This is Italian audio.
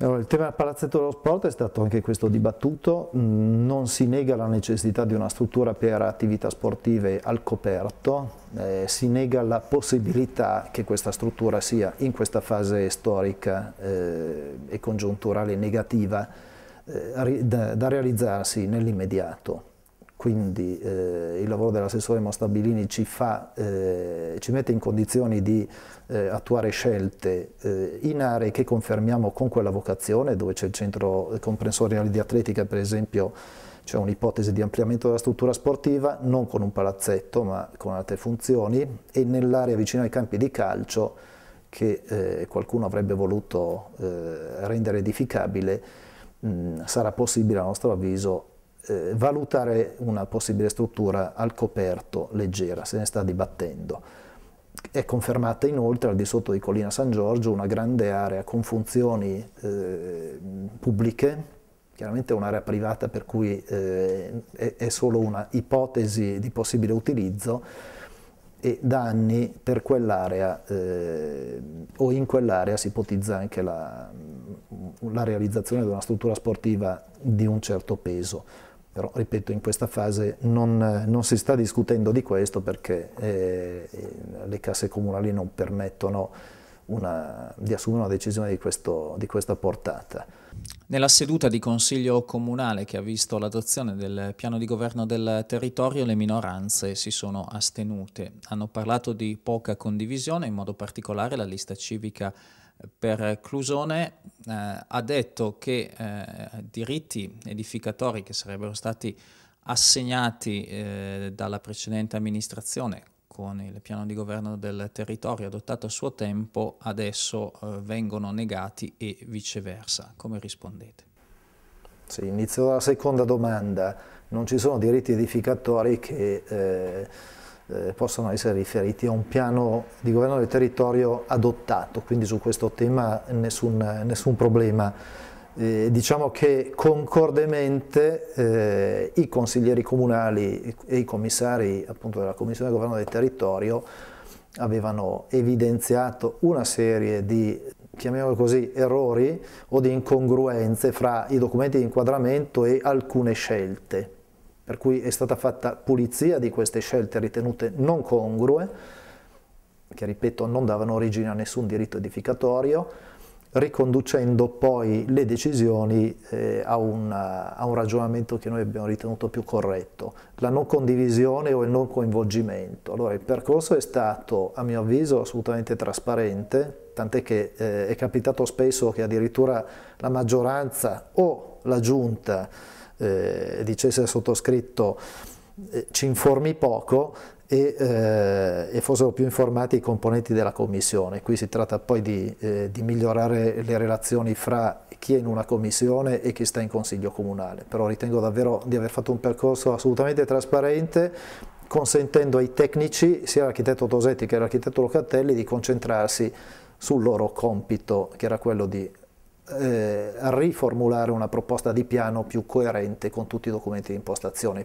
Allora, il tema palazzetto dello sport è stato anche questo dibattuto, mm, non si nega la necessità di una struttura per attività sportive al coperto, eh, si nega la possibilità che questa struttura sia in questa fase storica eh, e congiunturale negativa eh, da, da realizzarsi nell'immediato quindi eh, il lavoro dell'assessore Mostabilini ci, fa, eh, ci, mette in condizioni di eh, attuare scelte eh, in aree che confermiamo con quella vocazione, dove c'è il centro comprensoriale di atletica, per esempio c'è un'ipotesi di ampliamento della struttura sportiva, non con un palazzetto ma con altre funzioni, e nell'area vicino ai campi di calcio che eh, qualcuno avrebbe voluto eh, rendere edificabile, mh, mm, sarà possibile a nostro avviso eh, valutare una possibile struttura al coperto leggera, se ne sta dibattendo. È confermata inoltre al di sotto di Collina San Giorgio una grande area con funzioni eh, pubbliche, chiaramente un'area privata per cui eh, è, è solo una ipotesi di possibile utilizzo, e da anni per quell'area eh, o in quell'area si ipotizza anche la, la realizzazione di una struttura sportiva di un certo peso. Però, ripeto, in questa fase non, non si sta discutendo di questo perché eh, le casse comunali non permettono una, di assumere una decisione di, questo, di questa portata. Nella seduta di consiglio comunale che ha visto l'adozione del piano di governo del territorio, le minoranze si sono astenute. Hanno parlato di poca condivisione, in modo particolare la lista civica per Clusone eh, ha detto che eh, diritti edificatori che sarebbero stati assegnati eh, dalla precedente amministrazione con il piano di governo del territorio adottato a suo tempo adesso eh, vengono negati e viceversa. Come rispondete? Sì, inizio dalla seconda domanda. Non ci sono diritti edificatori che eh, eh, possono essere riferiti a un piano di governo del territorio adottato, quindi su questo tema nessun, nessun problema eh, diciamo che concordemente eh, i consiglieri comunali e i commissari appunto della Commissione del Governo del Territorio avevano evidenziato una serie di chiamiamolo così, errori o di incongruenze fra i documenti di inquadramento e alcune scelte. Per cui è stata fatta pulizia di queste scelte ritenute non congrue, che ripeto non davano origine a nessun diritto edificatorio, riconducendo poi le decisioni eh, a, un, a, un, ragionamento che noi abbiamo ritenuto più corretto, la non condivisione o il non coinvolgimento. Allora il percorso è stato, a mio avviso, assolutamente trasparente, tant'è che eh, è capitato spesso che addirittura la maggioranza o la giunta eh, dicesse al sottoscritto eh, ci informi poco e, eh, e, fossero più informati i componenti della commissione. Qui si tratta poi di, eh, di, migliorare le relazioni fra chi è in una commissione e chi sta in consiglio comunale, però ritengo davvero di aver fatto un percorso assolutamente trasparente consentendo ai tecnici, sia l'architetto Tosetti che l'architetto Locatelli, di concentrarsi sul loro compito, che era quello di eh, riformulare una proposta di piano più coerente con tutti i documenti di impostazione.